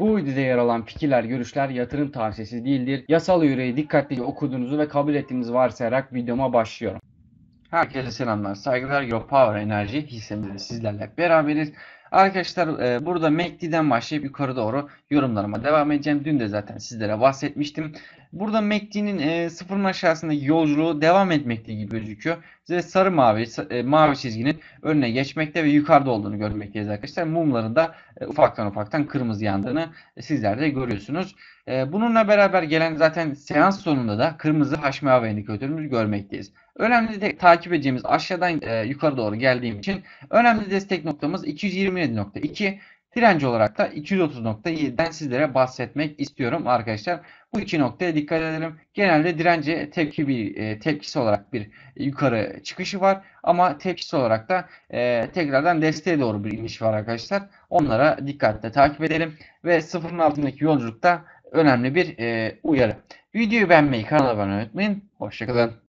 Bu videoda yer alan fikirler, görüşler yatırım tavsiyesi değildir. Yasal yüreği dikkatlice okuduğunuzu ve kabul ettiğinizi varsayarak videoma başlıyorum. Herkese selamlar, saygılar. Euro Power Enerji hissemizde sizlerle beraberiz. Arkadaşlar e, burada MACD'den başlayıp yukarı doğru yorumlarıma devam edeceğim. Dün de zaten sizlere bahsetmiştim. Burada MACD'nin e, sıfırın aşağısındaki yolculuğu devam etmekte gibi gözüküyor. Ve sarı mavi e, mavi çizginin önüne geçmekte ve yukarıda olduğunu görmekteyiz arkadaşlar. Mumların da e, ufaktan ufaktan kırmızı yandığını e, sizler de görüyorsunuz. E, bununla beraber gelen zaten seans sonunda da kırmızı haşmavi indikatörümüzü görmekteyiz. Önemli de takip edeceğimiz aşağıdan e, yukarı doğru geldiğim için önemli destek noktamız 220 27.2 direnci olarak da 230.7'den sizlere bahsetmek istiyorum arkadaşlar. Bu iki noktaya dikkat edelim. Genelde dirence tepki bir e, tepkisi olarak bir yukarı çıkışı var ama tepkisi olarak da e, tekrardan desteğe doğru bir iniş var arkadaşlar. Onlara dikkatle takip edelim ve sıfırın altındaki yolculukta önemli bir e, uyarı. Videoyu beğenmeyi, kanala abone olmayı unutmayın. Hoşçakalın.